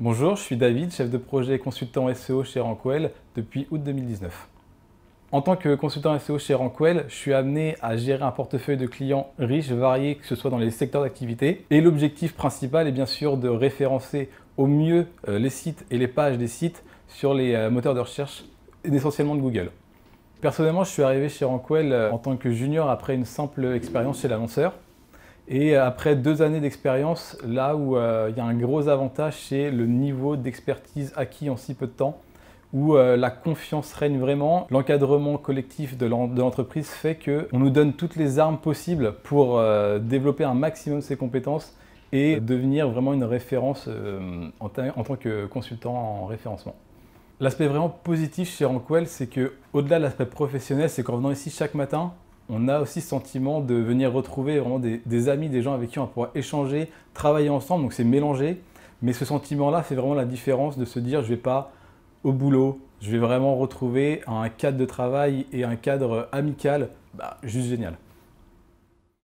Bonjour, je suis David, chef de projet et consultant SEO chez Rankwell depuis août 2019. En tant que consultant SEO chez Rankwell, je suis amené à gérer un portefeuille de clients riches, variés, que ce soit dans les secteurs d'activité. Et l'objectif principal est bien sûr de référencer au mieux euh, les sites et les pages des sites sur les euh, moteurs de recherche, et essentiellement de Google. Personnellement, je suis arrivé chez Rankwell euh, en tant que junior après une simple expérience chez l'annonceur. Et après deux années d'expérience, là où euh, il y a un gros avantage, c'est le niveau d'expertise acquis en si peu de temps, où euh, la confiance règne vraiment. L'encadrement collectif de l'entreprise fait qu'on nous donne toutes les armes possibles pour euh, développer un maximum ses compétences et devenir vraiment une référence en, en, tant que consultant en référencement. L'aspect vraiment positif chez Rankwell, c'est que au-delà de l'aspect professionnel, c'est qu'en venant ici chaque matin, on a aussi ce sentiment de venir retrouver vraiment des, amis, des gens avec qui on va pouvoir échanger, travailler ensemble, donc c'est mélangé. Mais ce sentiment-là fait vraiment la différence de se dire je vais pas au boulot, je vais vraiment retrouver un cadre de travail et un cadre amical, bah, juste génial.